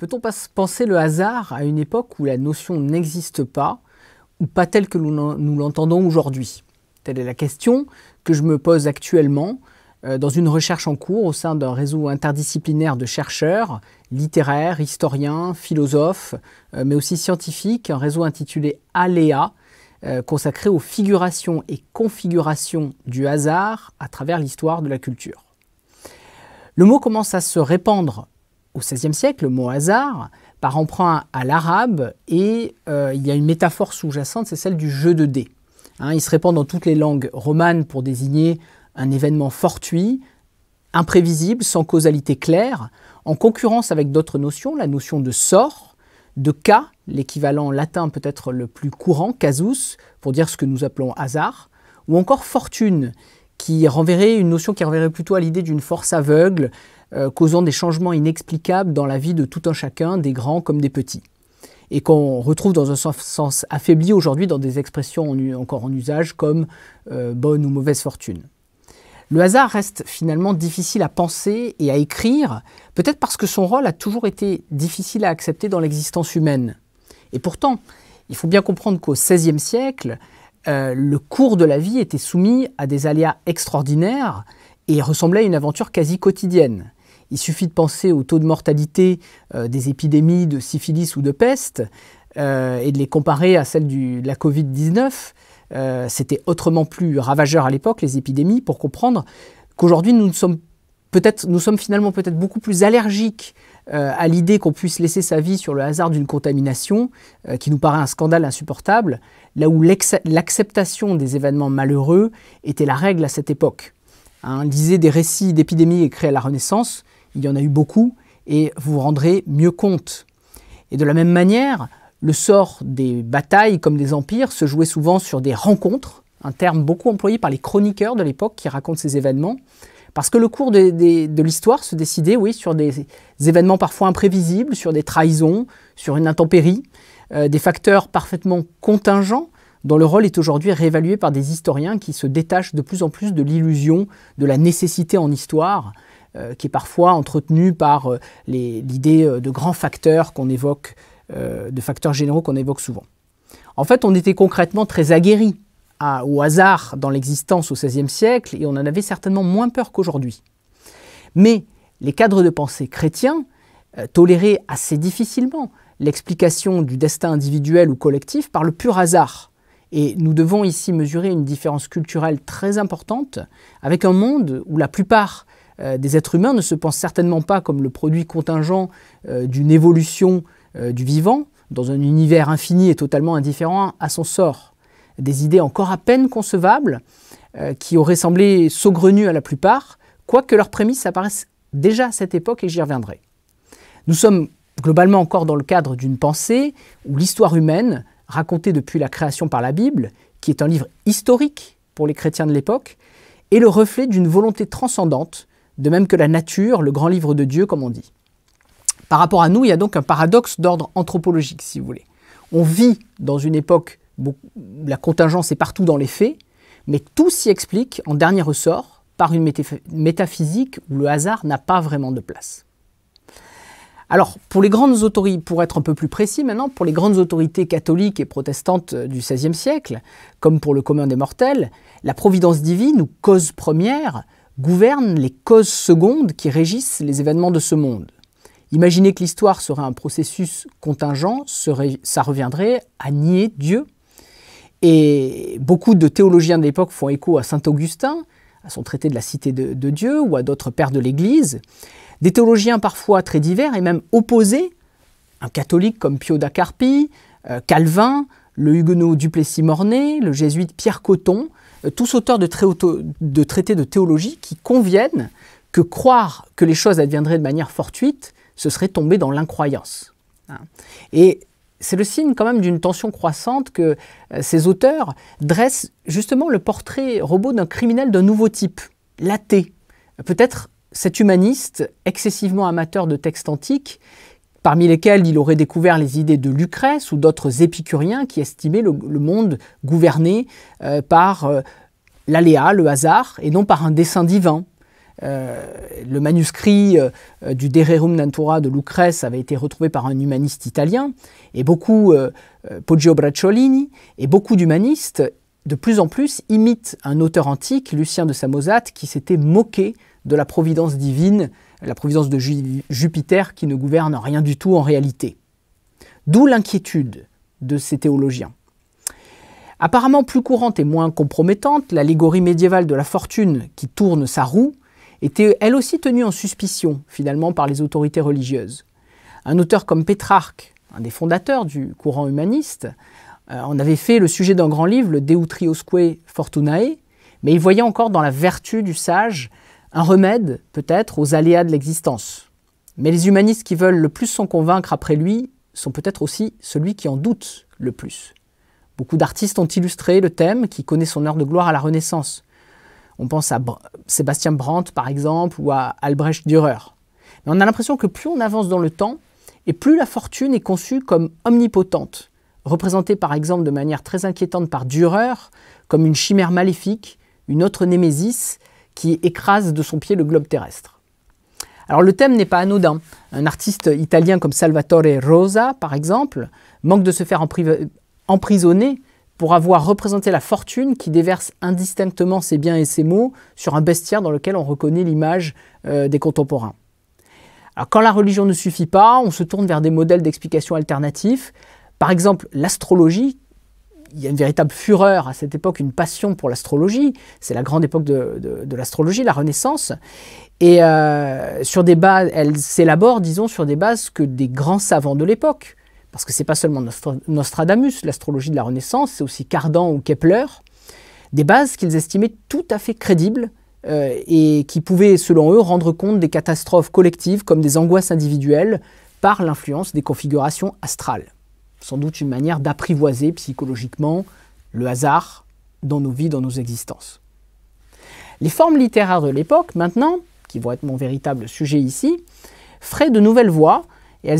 Peut-on penser le hasard à une époque où la notion n'existe pas, ou pas telle que nous l'entendons aujourd'hui Telle est la question que je me pose actuellement euh, dans une recherche en cours au sein d'un réseau interdisciplinaire de chercheurs, littéraires, historiens, philosophes, euh, mais aussi scientifiques, un réseau intitulé Aléa, euh, consacré aux figurations et configurations du hasard à travers l'histoire de la culture. Le mot commence à se répandre au XVIe siècle, le mot hasard, par emprunt à l'arabe, et euh, il y a une métaphore sous-jacente, c'est celle du jeu de dés. Hein, il se répand dans toutes les langues romanes pour désigner un événement fortuit, imprévisible, sans causalité claire, en concurrence avec d'autres notions, la notion de sort, de cas, l'équivalent latin peut-être le plus courant, casus, pour dire ce que nous appelons hasard, ou encore fortune, qui renverrait une notion qui renverrait plutôt à l'idée d'une force aveugle, euh, causant des changements inexplicables dans la vie de tout un chacun, des grands comme des petits, et qu'on retrouve dans un sens, affaibli aujourd'hui dans des expressions encore en usage comme euh, bonne ou mauvaise fortune. Le hasard reste finalement difficile à penser et à écrire, peut-être parce que son rôle a toujours été difficile à accepter dans l'existence humaine. Et pourtant, il faut bien comprendre qu'au XVIe siècle, euh, le cours de la vie était soumis à des aléas extraordinaires et ressemblait à une aventure quasi quotidienne. Il suffit de penser au taux de mortalité euh, des épidémies de syphilis ou de peste euh, et de les comparer à celle de la Covid-19. Euh, c'était autrement plus ravageur à l'époque, les épidémies, pour comprendre qu'aujourd'hui, nous, sommes nous sommes finalement peut-être beaucoup plus allergiques à l'idée qu'on puisse laisser sa vie sur le hasard d'une contamination, qui nous paraît un scandale insupportable, là où l'acceptation des événements malheureux était la règle à cette époque. Hein, lisez des récits d'épidémies écrits à la Renaissance, il y en a eu beaucoup, et vous vous rendrez mieux compte. Et de la même manière, le sort des batailles comme des empires se jouait souvent sur des rencontres, un terme beaucoup employé par les chroniqueurs de l'époque qui racontent ces événements, parce que le cours de, l'histoire se décidait, oui, sur des, événements parfois imprévisibles, sur des trahisons, sur une intempérie, euh, des facteurs parfaitement contingents dont le rôle est aujourd'hui réévalué par des historiens qui se détachent de plus en plus de l'illusion de la nécessité en histoire euh, qui est parfois entretenue par euh, l'idée euh, de grands facteurs qu'on évoque, de facteurs généraux qu'on évoque souvent. En fait, on était concrètement très aguerri au hasard dans l'existence au XVIe siècle et on en avait certainement moins peur qu'aujourd'hui. Mais les cadres de pensée chrétiens toléraient assez difficilement l'explication du destin individuel ou collectif par le pur hasard. Et nous devons ici mesurer une différence culturelle très importante avec un monde où la plupart euh, des êtres humains ne se pensent certainement pas comme le produit contingent euh, d'une évolution euh, du vivant, dans un univers infini et totalement indifférent à son sort. Des idées encore à peine concevables, qui auraient semblé saugrenues à la plupart, quoique leurs prémices apparaissent déjà à cette époque et j'y reviendrai. Nous sommes globalement encore dans le cadre d'une pensée où l'histoire humaine, racontée depuis la création par la Bible, qui est un livre historique pour les chrétiens de l'époque, est le reflet d'une volonté transcendante de même que la nature, le grand livre de Dieu, comme on dit. Par rapport à nous, il y a donc un paradoxe d'ordre anthropologique, si vous voulez. On vit dans une époque où la contingence est partout dans les faits, mais tout s'y explique, en dernier ressort, par une métaphysique où le hasard n'a pas vraiment de place. Alors, pour les grandes autorités, pour être un peu plus précis maintenant, pour les grandes autorités catholiques et protestantes du XVIe siècle, comme pour le commun des mortels, la providence divine ou cause première gouvernent les causes secondes qui régissent les événements de ce monde. Imaginer que l'histoire serait un processus contingent, ça reviendrait à nier Dieu. Et beaucoup de théologiens de l'époque font écho à Saint Augustin, à son traité de la cité de, Dieu ou à d'autres pères de l'Église. Des théologiens parfois très divers et même opposés, un catholique comme Pio da Carpi, euh, Calvin, le huguenot Duplessis-Mornay, le jésuite Pierre Coton, tous auteurs de, traités de théologie qui conviennent que croire que les choses adviendraient de manière fortuite, ce serait tomber dans l'incroyance. Hein. Et c'est le signe quand même d'une tension croissante que euh, ces auteurs dressent justement le portrait robot d'un criminel d'un nouveau type, l'athée, peut-être cet humaniste excessivement amateur de textes antiques parmi lesquels il aurait découvert les idées de Lucrèce ou d'autres épicuriens qui estimaient le, monde gouverné euh, par euh, l'aléa, le hasard, et non par un dessein divin. Euh, le manuscrit du De Rerum Natura de Lucrèce avait été retrouvé par un humaniste italien, et beaucoup, Poggio Bracciolini, et beaucoup d'humanistes, de plus en plus, imitent un auteur antique, Lucien de Samosate, qui s'était moqué de la providence divine la providence de Jupiter qui ne gouverne rien du tout en réalité. D'où l'inquiétude de ces théologiens. Apparemment plus courante et moins compromettante, l'allégorie médiévale de la fortune qui tourne sa roue était elle aussi tenue en suspicion finalement par les autorités religieuses. Un auteur comme Pétrarque, un des fondateurs du courant humaniste, euh, en avait fait le sujet d'un grand livre, le Deutriosque Fortunae, mais il voyait encore dans la vertu du sage un remède peut-être aux aléas de l'existence. Mais les humanistes qui veulent le plus s'en convaincre après lui sont peut-être aussi celui qui en doute le plus. Beaucoup d'artistes ont illustré le thème qui connaît son heure de gloire à la Renaissance. On pense à Sébastien Brandt par exemple ou à Albrecht Dürer. Mais on a l'impression que plus on avance dans le temps, et plus la fortune est conçue comme omnipotente, représentée par exemple de manière très inquiétante par Dürer comme une chimère maléfique, une autre némésis qui écrase de son pied le globe terrestre. Alors le thème n'est pas anodin. Un artiste italien comme Salvatore Rosa, par exemple, manque de se faire emprisonner pour avoir représenté la fortune qui déverse indistinctement ses biens et ses maux sur un bestiaire dans lequel on reconnaît l'image euh, des contemporains. quand la religion ne suffit pas, on se tourne vers des modèles d'explication alternatifs, par exemple l'astrologie il y a une véritable fureur à cette époque, une passion pour l'astrologie. C'est la grande époque de, l'astrologie, la Renaissance. Et euh, sur des bases, elle s'élabore, disons, sur des bases que des grands savants de l'époque, parce que n'est pas seulement Nostradamus, l'astrologie de la Renaissance, c'est aussi Cardan ou Kepler, des bases qu'ils estimaient tout à fait crédibles euh, et qui pouvaient, selon eux, rendre compte des catastrophes collectives comme des angoisses individuelles par l'influence des configurations astrales sans doute une manière d'apprivoiser psychologiquement le hasard dans nos vies, dans nos existences. Les formes littéraires de l'époque, maintenant, qui vont être mon véritable sujet ici, feraient de nouvelles voies, et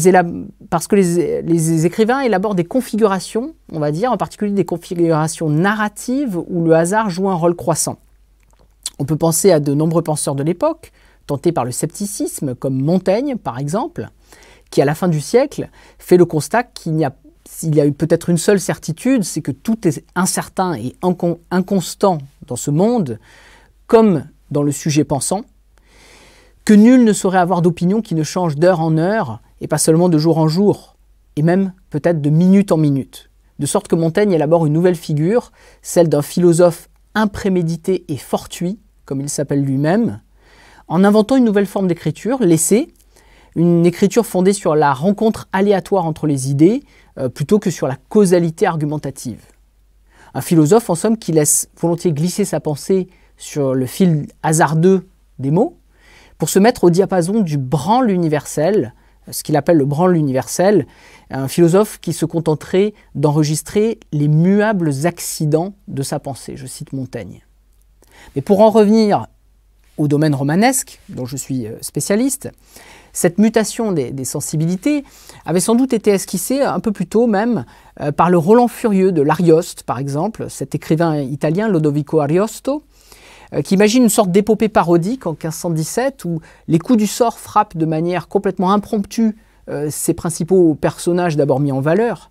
parce que les, les, écrivains élaborent des configurations, on va dire, en particulier des configurations narratives où le hasard joue un rôle croissant. On peut penser à de nombreux penseurs de l'époque, tentés par le scepticisme, comme Montaigne par exemple, qui à la fin du siècle fait le constat qu'il n'y a s'il y a eu peut-être une seule certitude, c'est que tout est incertain et inconstant dans ce monde, comme dans le sujet pensant, que nul ne saurait avoir d'opinion qui ne change d'heure en heure, et pas seulement de jour en jour, et même peut-être de minute en minute. De sorte que Montaigne élabore une nouvelle figure, celle d'un philosophe imprémédité et fortuit, comme il s'appelle lui-même, en inventant une nouvelle forme d'écriture, l'essai, une écriture fondée sur la rencontre aléatoire entre les idées euh, plutôt que sur la causalité argumentative. Un philosophe, en somme, qui laisse volontiers glisser sa pensée sur le fil hasardeux des mots pour se mettre au diapason du branle universel, euh, ce qu'il appelle le branle universel, un philosophe qui se contenterait d'enregistrer les muables accidents de sa pensée. Je cite Montaigne. Mais pour en revenir au domaine romanesque, dont je suis euh, spécialiste, cette mutation des, sensibilités avait sans doute été esquissée un peu plus tôt même euh, par le Roland Furieux de l'Arioste, par exemple, cet écrivain italien Lodovico Ariosto, euh, qui imagine une sorte d'épopée parodique en 1517 où les coups du sort frappent de manière complètement impromptue euh, ses principaux personnages d'abord mis en valeur.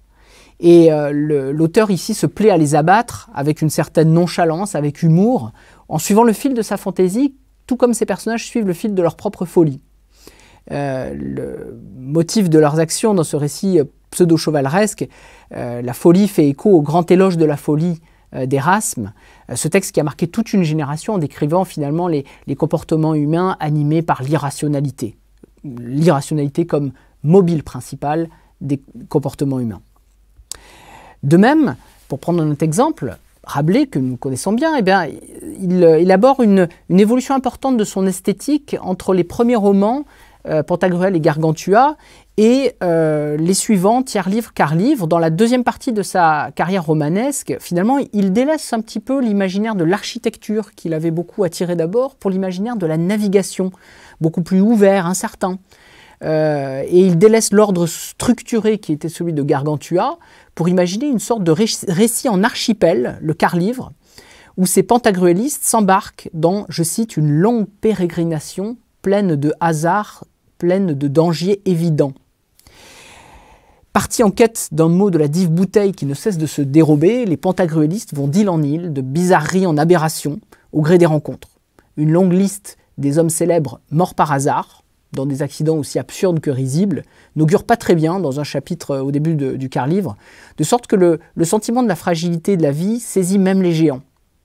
Et l'auteur ici se plaît à les abattre avec une certaine nonchalance, avec humour, en suivant le fil de sa fantaisie, tout comme ces personnages suivent le fil de leur propre folie. Euh, le motif de leurs actions dans ce récit pseudo-chevaleresque. Euh, la folie fait écho au grand éloge de la folie euh, d'Erasme, ce texte qui a marqué toute une génération en décrivant finalement les, comportements humains animés par l'irrationalité. L'irrationalité comme mobile principal des comportements humains. De même, pour prendre notre exemple, Rabelais, que nous connaissons bien, eh bien il, il aborde une, évolution importante de son esthétique entre les premiers romans euh, Pantagruel et Gargantua, et euh, les suivants, tiers-livre, quart-livre. Dans la deuxième partie de sa carrière romanesque, finalement, il délaisse un petit peu l'imaginaire de l'architecture qu'il avait beaucoup attiré d'abord pour l'imaginaire de la navigation, beaucoup plus ouvert, incertain. Euh, et il délaisse l'ordre structuré qui était celui de Gargantua pour imaginer une sorte de récit en archipel, le quart-livre, où ces pantagruélistes s'embarquent dans, je cite, une longue pérégrination pleine de hasard, pleine de dangers évidents. Partis en quête d'un mot de la dive bouteille qui ne cesse de se dérober, les pantagruélistes vont d'île en île, de bizarrerie en aberration, au gré des rencontres. Une longue liste des hommes célèbres morts par hasard, dans des accidents aussi absurdes que risibles, n'augure pas très bien dans un chapitre euh, au début du quart livre, de sorte que le, sentiment de la fragilité de la vie saisit même les géants.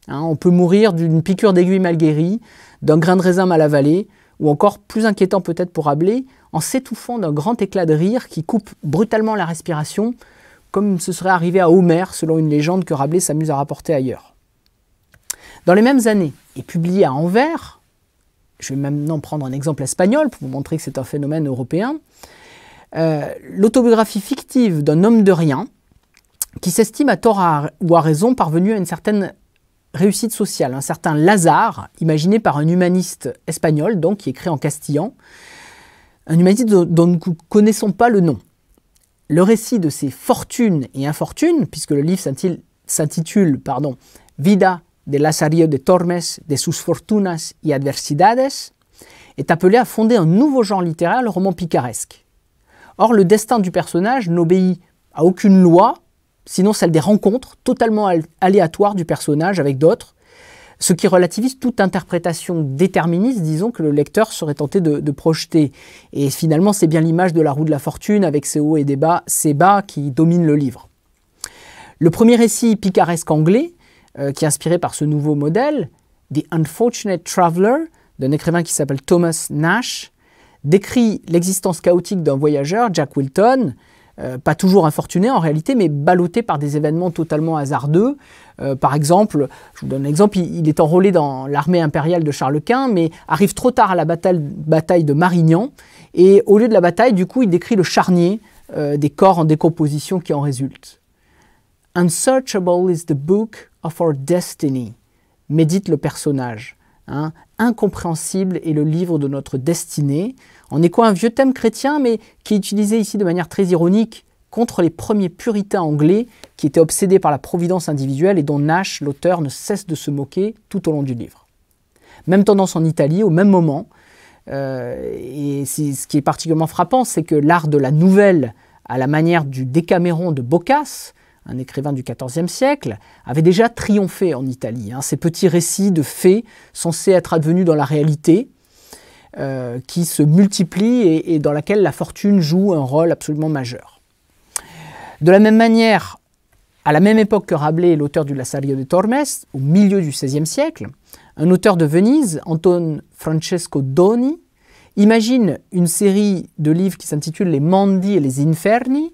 Hein, on peut mourir d'une piqûre d'aiguille mal guérie, d'un grain de raisin mal avalé, ou encore plus inquiétant peut-être pour Rabelais, en s'étouffant d'un grand éclat de rire qui coupe brutalement la respiration, comme ce serait arrivé à Homer, selon une légende que Rabelais s'amuse à rapporter ailleurs. Dans les mêmes années, et publié à Anvers, je vais maintenant prendre un exemple espagnol pour vous montrer que c'est un phénomène européen, euh, l'autobiographie fictive d'un homme de rien qui s'estime à tort ou à raison parvenu à une certaine réussite sociale, un certain Lazare, imaginé par un humaniste espagnol, donc qui est en castillan, un humaniste dont nous ne connaissons pas le nom. Le récit de ses fortunes et infortunes, puisque le livre s'intitule pardon, Vida de Lazario de Tormes, de sus fortunas y adversidades, est appelé à fonder un nouveau genre littéraire, le roman picaresque. Or, le destin du personnage n'obéit à aucune loi, sinon celle des rencontres totalement aléatoires du personnage avec d'autres, ce qui relativise toute interprétation déterministe, disons, que le lecteur serait tenté de, projeter. Et finalement, c'est bien l'image de la roue de la fortune avec ses hauts et des bas, ses bas qui domine le livre. Le premier récit picaresque anglais, euh, qui est inspiré par ce nouveau modèle, The Unfortunate Traveller, d'un écrivain qui s'appelle Thomas Nash, décrit l'existence chaotique d'un voyageur, Jack Wilton, euh, pas toujours infortuné en réalité, mais ballotté par des événements totalement hasardeux. Euh, par exemple, je vous donne un exemple, il, est enrôlé dans l'armée impériale de Charles Quint, mais arrive trop tard à la bataille, de Marignan, et au lieu de la bataille, du coup, il décrit le charnier euh, des corps en décomposition qui en résulte. Unsearchable is the book of our destiny, médite le personnage. Hein incompréhensible est le livre de notre destinée, en écho à un vieux thème chrétien, mais qui est utilisé ici de manière très ironique contre les premiers puritains anglais qui étaient obsédés par la providence individuelle et dont Nash, l'auteur, ne cesse de se moquer tout au long du livre. Même tendance en Italie, au même moment, euh, et ce qui est particulièrement frappant, c'est que l'art de la nouvelle, à la manière du Décaméron de Boccace, un écrivain du XIVe siècle, avait déjà triomphé en Italie. Hein, ces petits récits de faits censés être advenus dans la réalité, euh, qui se multiplient et, dans laquelle la fortune joue un rôle absolument majeur. De la même manière, à la même époque que Rabelais l'auteur du Lassario de Tormes, au milieu du XVIe siècle, un auteur de Venise, Anton Francesco Doni, imagine une série de livres qui s'intitule Les Mandi et les Inferni,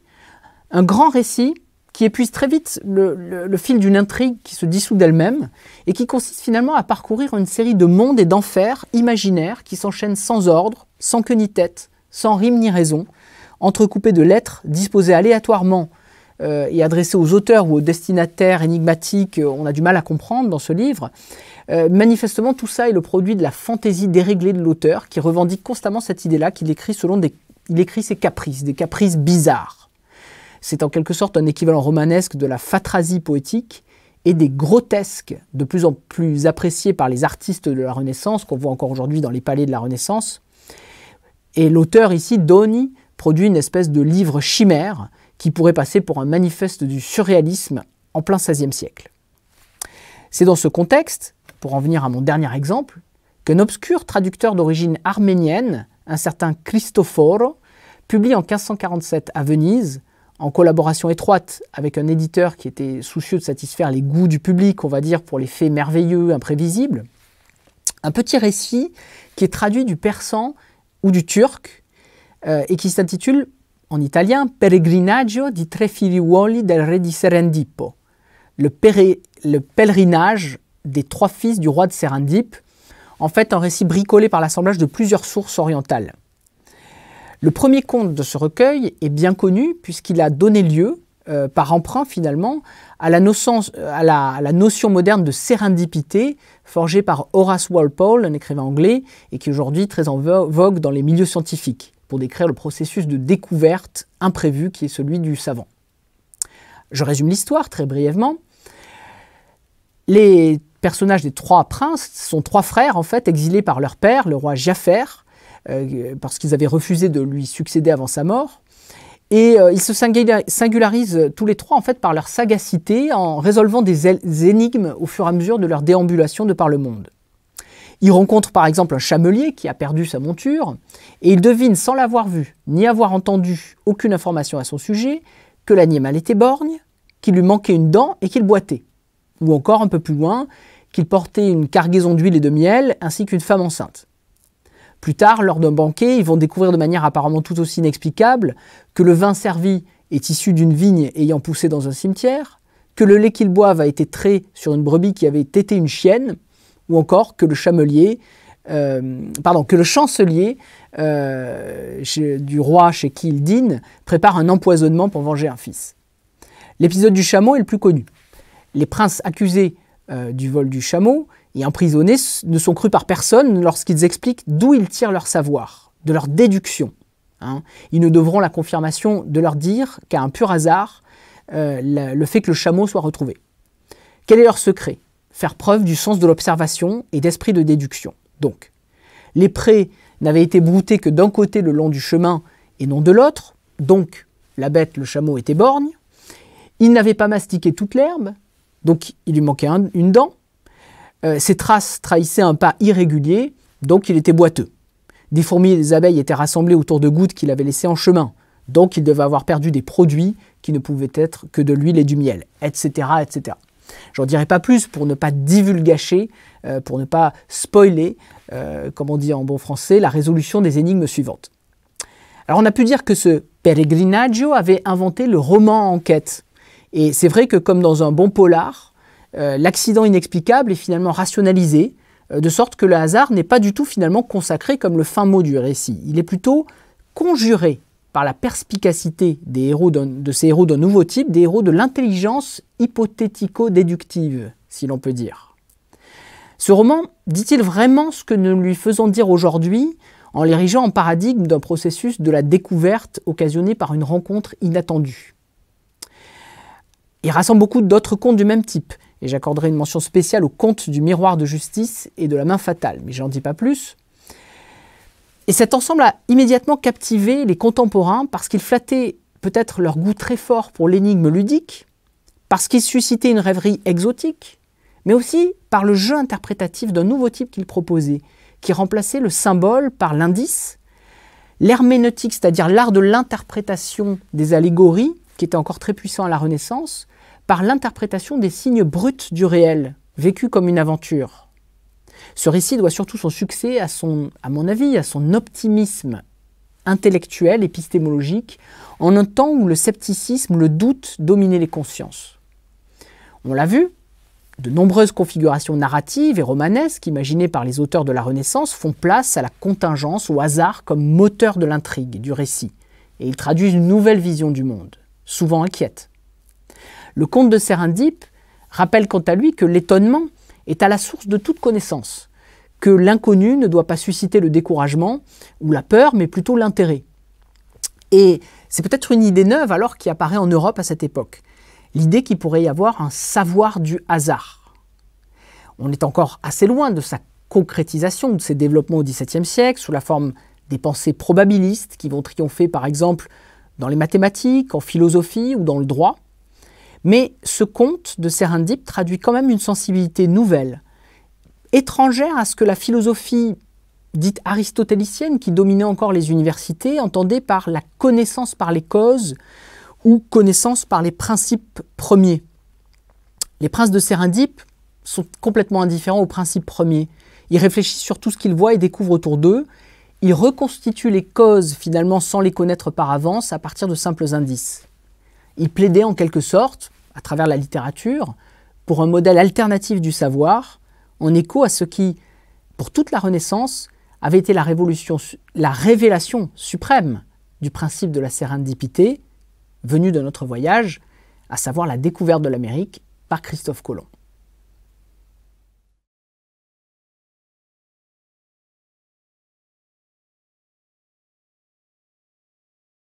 un grand récit qui épuise très vite le, fil d'une intrigue qui se dissout d'elle-même et qui consiste finalement à parcourir une série de mondes et d'enfers imaginaires qui s'enchaînent sans ordre, sans queue ni tête, sans rime ni raison, entrecoupés de lettres disposées aléatoirement euh, et adressées aux auteurs ou aux destinataires énigmatiques, euh, on a du mal à comprendre dans ce livre. Euh, manifestement, tout ça est le produit de la fantaisie déréglée de l'auteur qui revendique constamment cette idée-là qu'il écrit selon des, il écrit ses caprices, des caprices bizarres. C'est en quelque sorte un équivalent romanesque de la fatrasie poétique et des grotesques, de plus en plus appréciés par les artistes de la Renaissance, qu'on voit encore aujourd'hui dans les palais de la Renaissance. Et l'auteur ici, Doni, produit une espèce de livre chimère qui pourrait passer pour un manifeste du surréalisme en plein XVIe siècle. C'est dans ce contexte, pour en venir à mon dernier exemple, qu'un obscur traducteur d'origine arménienne, un certain Cristoforo, publie en 1547 à Venise en collaboration étroite avec un éditeur qui était soucieux de satisfaire les goûts du public, on va dire, pour les faits merveilleux, imprévisibles, un petit récit qui est traduit du persan ou du turc euh, et qui s'intitule en italien Peregrinaggio di tre figliuoli del re di Serendipo », le pèlerinage des trois fils du roi de Serendip, en fait un récit bricolé par l'assemblage de plusieurs sources orientales. Le premier conte de ce recueil est bien connu puisqu'il a donné lieu, euh, par emprunt finalement, euh, à la, notion moderne de sérendipité forgée par Horace Walpole, un écrivain anglais, et qui est aujourd'hui très en vogue dans les milieux scientifiques pour décrire le processus de découverte imprévue qui est celui du savant. Je résume l'histoire très brièvement. Les personnages des trois princes sont trois frères en fait exilés par leur père, le roi Jaffer, euh, parce qu'ils avaient refusé de lui succéder avant sa mort. Et euh, ils se singularisent tous les trois en fait par leur sagacité en résolvant des énigmes au fur et à mesure de leur déambulation de par le monde. Ils rencontrent par exemple un chamelier qui a perdu sa monture et ils devinent sans l'avoir vu ni avoir entendu aucune information à son sujet que l'animal était borgne, qu'il lui manquait une dent et qu'il boitait. Ou encore un peu plus loin, qu'il portait une cargaison d'huile et de miel ainsi qu'une femme enceinte. Plus tard, lors d'un banquet, ils vont découvrir de manière apparemment tout aussi inexplicable que le vin servi est issu d'une vigne ayant poussé dans un cimetière, que le lait qu'ils boivent a été trait sur une brebis qui avait été une chienne, ou encore que le euh, chancelier euh, du roi chez qui il dîne prépare un empoisonnement pour venger un fils. L'épisode du chameau est le plus connu. Les princes accusés euh, du vol du chameau et emprisonnés ne sont crus par personne lorsqu'ils expliquent d'où ils tirent leur savoir, de leur déduction. Hein. Ils ne devront la confirmation de leur dire qu'à un pur hasard, euh, le, fait que le chameau soit retrouvé. Quel est leur secret Faire preuve du sens de l'observation et d'esprit de déduction. Donc, les prés n'avaient été broutés que d'un côté le long du chemin et non de l'autre, donc la bête, le chameau, était borgne. Il n'avait pas mastiqué toute l'herbe, donc il lui manquait une dent. Ses euh, ces traces trahissaient un pas irrégulier, donc il était boiteux. Des fourmis et des abeilles étaient rassemblées autour de gouttes qu'il avait laissées en chemin, donc il devait avoir perdu des produits qui ne pouvaient être que de l'huile et du miel, etc. etc. J'en dirai pas plus pour ne pas divulgacher, euh, pour ne pas spoiler, euh, comme on dit en bon français, la résolution des énigmes suivantes. Alors on a pu dire que ce Peregrinaggio avait inventé le roman enquête. Et c'est vrai que comme dans un bon polar, euh, l'accident inexplicable est finalement rationalisé, euh, de sorte que le hasard n'est pas du tout finalement consacré comme le fin mot du récit. Il est plutôt conjuré par la perspicacité des héros de ces héros d'un nouveau type, des héros de l'intelligence hypothético-déductive, si l'on peut dire. Ce roman dit-il vraiment ce que nous lui faisons dire aujourd'hui en l'érigeant en paradigme d'un processus de la découverte occasionné par une rencontre inattendue Il rassemble beaucoup d'autres contes du même type, et j'accorderai une mention spéciale au conte du miroir de justice et de la main fatale, mais j'en dis pas plus. Et cet ensemble a immédiatement captivé les contemporains parce qu'il flattait peut-être leur goût très fort pour l'énigme ludique, parce qu'il suscitait une rêverie exotique, mais aussi par le jeu interprétatif d'un nouveau type qu'il proposait, qui remplaçait le symbole par l'indice. L'herméneutique, c'est-à-dire l'art de l'interprétation des allégories, qui était encore très puissant à la Renaissance, par l'interprétation des signes bruts du réel, vécu comme une aventure. Ce récit doit surtout son succès à, son, à mon avis, à son optimisme intellectuel, épistémologique, en un temps où le scepticisme, le doute dominaient les consciences. On l'a vu, de nombreuses configurations narratives et romanesques imaginées par les auteurs de la Renaissance font place à la contingence, au hasard comme moteur de l'intrigue, du récit, et ils traduisent une nouvelle vision du monde, souvent inquiète. Le comte de Serendip rappelle quant à lui que l'étonnement est à la source de toute connaissance, que l'inconnu ne doit pas susciter le découragement ou la peur, mais plutôt l'intérêt. Et c'est peut-être une idée neuve alors qui apparaît en Europe à cette époque. L'idée qu'il pourrait y avoir un savoir du hasard. On est encore assez loin de sa concrétisation, de ses développements au XVIIe siècle, sous la forme des pensées probabilistes qui vont triompher par exemple dans les mathématiques, en philosophie ou dans le droit. Mais ce conte de Serendip traduit quand même une sensibilité nouvelle, étrangère à ce que la philosophie dite aristotélicienne qui dominait encore les universités entendait par la connaissance par les causes ou connaissance par les principes premiers. Les princes de Serendip sont complètement indifférents aux principes premiers. Ils réfléchissent sur tout ce qu'ils voient et découvrent autour d'eux. Ils reconstituent les causes finalement sans les connaître par avance à partir de simples indices. Il plaidait en quelque sorte, à travers la littérature, pour un modèle alternatif du savoir, en écho à ce qui, pour toute la Renaissance, avait été la, révélation suprême du principe de la sérendipité, venue de notre voyage, à savoir la découverte de l'Amérique par Christophe Colomb.